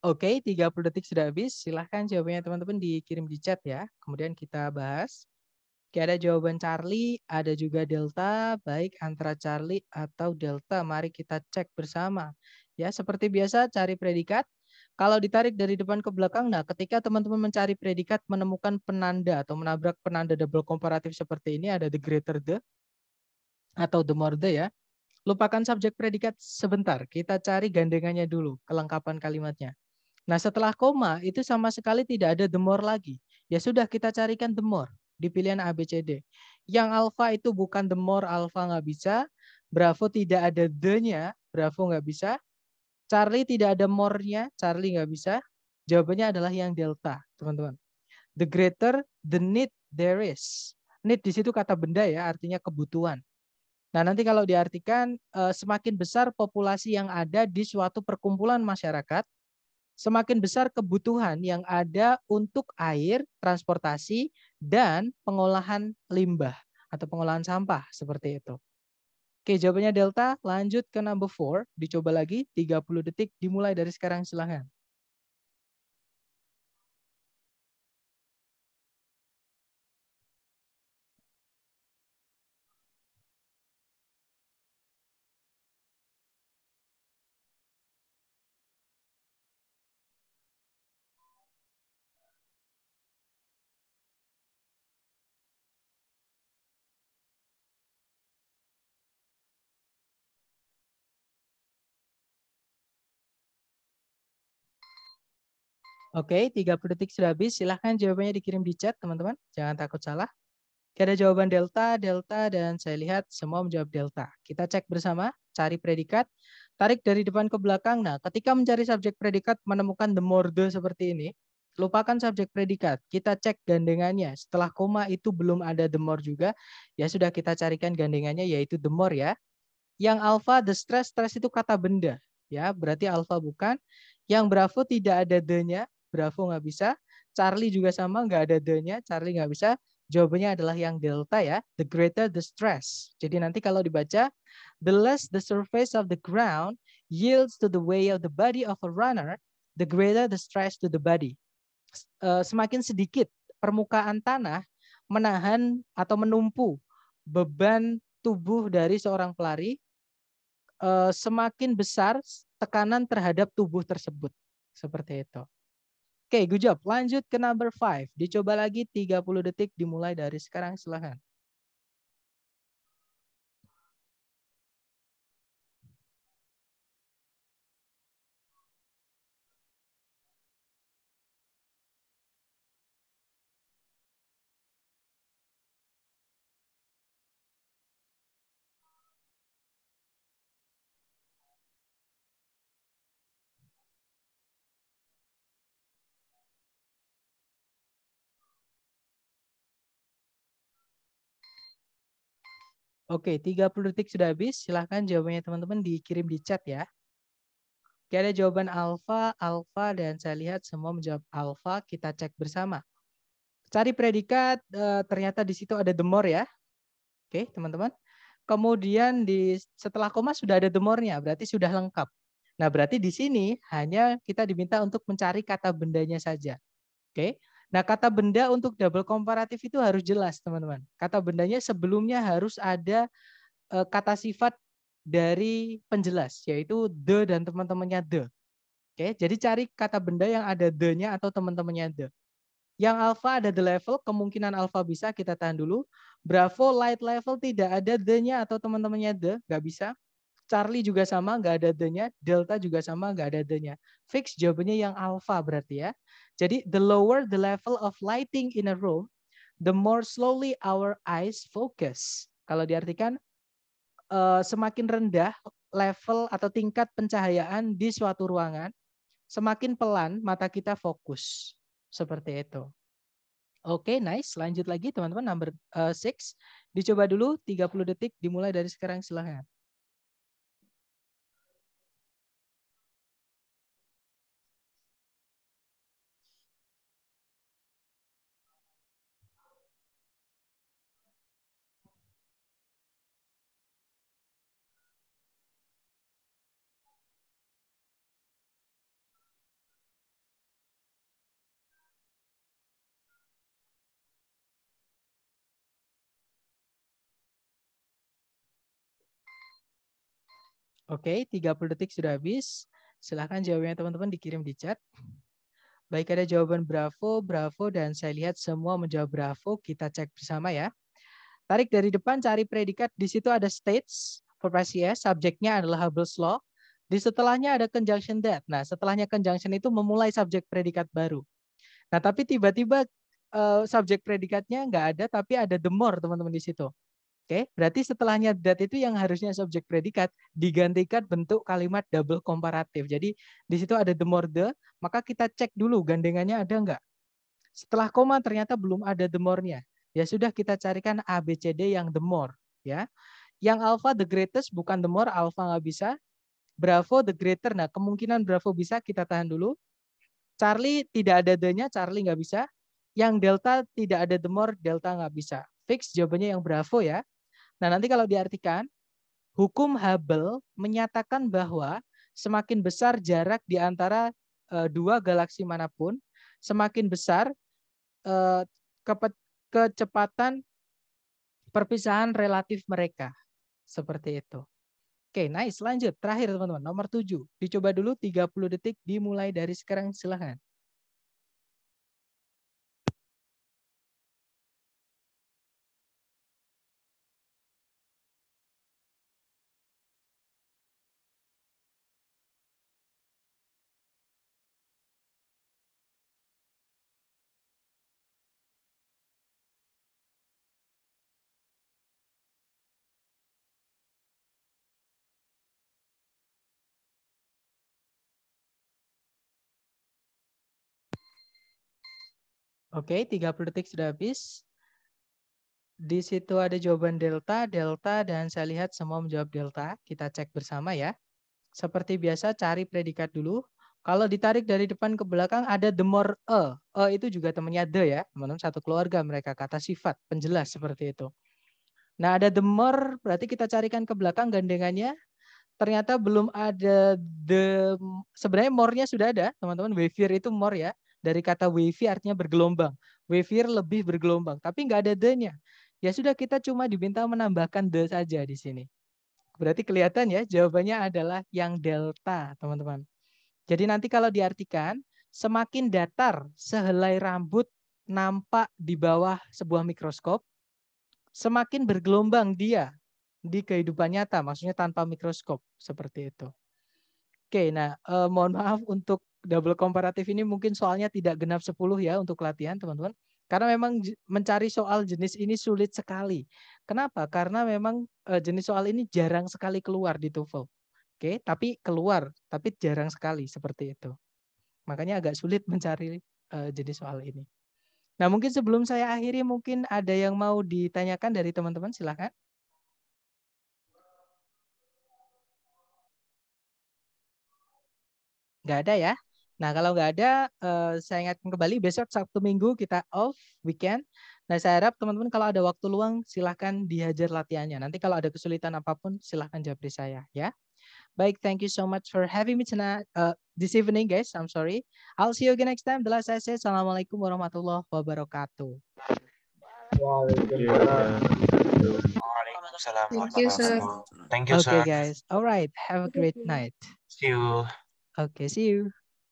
Oke, 30 detik sudah habis. Silahkan jawabannya teman-teman dikirim di chat ya. Kemudian kita bahas. Oke, ada jawaban Charlie, ada juga Delta, baik antara Charlie atau Delta. Mari kita cek bersama. Ya, seperti biasa cari predikat. Kalau ditarik dari depan ke belakang, nah ketika teman-teman mencari predikat menemukan penanda atau menabrak penanda double komparatif seperti ini, ada the greater the atau the more the ya. Lupakan subjek predikat sebentar, kita cari gandengannya dulu, kelengkapan kalimatnya. Nah setelah koma itu sama sekali tidak ada the more lagi. Ya sudah kita carikan the more di pilihan ABCD. Yang alfa itu bukan the more alfa nggak bisa. Bravo tidak ada the nya Bravo nggak bisa. Charlie tidak ada more-nya, Charlie nggak bisa. Jawabannya adalah yang delta, teman-teman. The greater the need there is. Need di situ kata benda ya, artinya kebutuhan. Nah, nanti kalau diartikan eh, semakin besar populasi yang ada di suatu perkumpulan masyarakat, semakin besar kebutuhan yang ada untuk air, transportasi, dan pengolahan limbah atau pengolahan sampah seperti itu. Oke, jawabannya Delta. Lanjut ke number four. Dicoba lagi 30 detik dimulai dari sekarang silahkan. Oke, 30 detik sudah habis. Silahkan jawabannya dikirim di chat, teman-teman. Jangan takut salah. Oke, ada jawaban delta, delta, dan saya lihat semua menjawab delta. Kita cek bersama, cari predikat. Tarik dari depan ke belakang. Nah, ketika mencari subjek predikat, menemukan the more the seperti ini. Lupakan subjek predikat. Kita cek gandengannya. Setelah koma itu belum ada the more juga. Ya sudah kita carikan gandengannya yaitu the more ya. Yang alpha the stress, stress itu kata benda. Ya, berarti alpha bukan. Yang bravo tidak ada the-nya, Bravo nggak bisa. Charlie juga sama, nggak ada the-nya. Charlie nggak bisa. Jawabannya adalah yang delta ya. The greater the stress. Jadi nanti kalau dibaca, the less the surface of the ground yields to the way of the body of a runner, the greater the stress to the body. Eh, semakin sedikit permukaan tanah menahan atau menumpu beban tubuh dari seorang pelari, eh, semakin besar tekanan terhadap tubuh tersebut. Seperti itu. Oke, okay, good job. Lanjut ke number five. Dicoba lagi 30 detik dimulai dari sekarang. Silahkan. Oke, 30 detik sudah habis. Silahkan jawabannya teman-teman dikirim di chat ya. Oke, ada jawaban alfa, alfa, dan saya lihat semua menjawab alfa. Kita cek bersama. Cari predikat, eh, ternyata di situ ada demor ya. Oke, teman-teman. Kemudian di setelah koma sudah ada demornya, berarti sudah lengkap. Nah, berarti di sini hanya kita diminta untuk mencari kata bendanya saja. Oke, Nah, kata benda untuk double komparatif itu harus jelas, teman-teman. Kata bendanya sebelumnya harus ada eh, kata sifat dari penjelas, yaitu the dan teman-temannya the. Oke, jadi cari kata benda yang ada the-nya atau teman-temannya the. Yang alpha ada the level, kemungkinan alpha bisa, kita tahan dulu. Bravo, light level, tidak ada the-nya atau teman-temannya the, nggak bisa. Charlie juga sama, nggak ada the-nya. Delta juga sama, nggak ada the-nya. Fix jawabannya yang alpha berarti ya. Jadi the lower the level of lighting in a room, the more slowly our eyes focus. Kalau diartikan uh, semakin rendah level atau tingkat pencahayaan di suatu ruangan, semakin pelan mata kita fokus. Seperti itu. Oke, okay, nice. Lanjut lagi teman-teman number uh, six. Dicoba dulu 30 detik dimulai dari sekarang silahkan. Oke, 30 detik sudah habis. Silahkan jawabannya teman-teman dikirim di chat. Baik, ada jawaban bravo, bravo, dan saya lihat semua menjawab bravo. Kita cek bersama ya. Tarik dari depan, cari predikat. Di situ ada states, verb S, subjeknya adalah Hubble's Law. Di setelahnya ada conjunction that. Nah, setelahnya conjunction itu memulai subjek predikat baru. Nah, tapi tiba-tiba uh, subjek predikatnya nggak ada, tapi ada the more, teman-teman di situ. Oke, berarti setelahnya that itu yang harusnya subjek predikat digantikan bentuk kalimat double komparatif. Jadi di situ ada the more the, maka kita cek dulu gandengannya ada enggak. Setelah koma ternyata belum ada the more-nya. Ya sudah kita carikan ABCD yang the more, ya. Yang alpha the greatest bukan the more, alpha nggak bisa. Bravo the greater. Nah, kemungkinan Bravo bisa kita tahan dulu. Charlie tidak ada the-nya, Charlie nggak bisa. Yang delta tidak ada the more, delta nggak bisa. Fix jawabannya yang Bravo ya. Nah, nanti kalau diartikan, hukum Hubble menyatakan bahwa semakin besar jarak di antara eh, dua galaksi manapun, semakin besar eh, kecepatan perpisahan relatif mereka. Seperti itu. Oke, nice. Lanjut. Terakhir, teman-teman. Nomor tujuh Dicoba dulu 30 detik dimulai dari sekarang. Silahkan. Oke, 30 detik sudah habis. Di situ ada jawaban delta, delta, dan saya lihat semua menjawab delta. Kita cek bersama ya. Seperti biasa, cari predikat dulu. Kalau ditarik dari depan ke belakang ada the more e. E itu juga temannya the ya. Teman-teman satu keluarga mereka kata sifat, penjelas seperti itu. Nah ada the more, berarti kita carikan ke belakang gandengannya. Ternyata belum ada the, sebenarnya more-nya sudah ada teman-teman. Behavior itu more ya. Dari kata wavy artinya bergelombang. Wavier lebih bergelombang, tapi nggak ada the-nya. Ya sudah kita cuma diminta menambahkan the saja di sini. Berarti kelihatan ya jawabannya adalah yang delta, teman-teman. Jadi nanti kalau diartikan, semakin datar sehelai rambut nampak di bawah sebuah mikroskop, semakin bergelombang dia di kehidupan nyata, maksudnya tanpa mikroskop, seperti itu. Oke, nah eh, mohon maaf untuk double komparatif ini mungkin soalnya tidak genap 10 ya untuk latihan teman-teman. Karena memang mencari soal jenis ini sulit sekali. Kenapa? Karena memang eh, jenis soal ini jarang sekali keluar di TOEFL. Oke, tapi keluar, tapi jarang sekali seperti itu. Makanya agak sulit [LAUGHS] mencari eh, jenis soal ini. Nah, mungkin sebelum saya akhiri mungkin ada yang mau ditanyakan dari teman-teman, silahkan. Nggak ada ya? Nah, kalau nggak ada, eh, saya ingatkan kembali besok Sabtu Minggu kita off weekend. Nah, saya harap teman-teman kalau ada waktu luang silahkan dihajar latihannya. Nanti kalau ada kesulitan apapun silahkan jawab di saya ya. Baik, thank you so much for having me tonight uh, this evening guys. I'm sorry. I'll see you again next time. The saya, Assalamualaikum warahmatullahi wabarakatuh. Waalaikumsalam. Thank you, sir. Thank you, sir. Okay, guys. All right. Have a great night. See you. Okay, see you.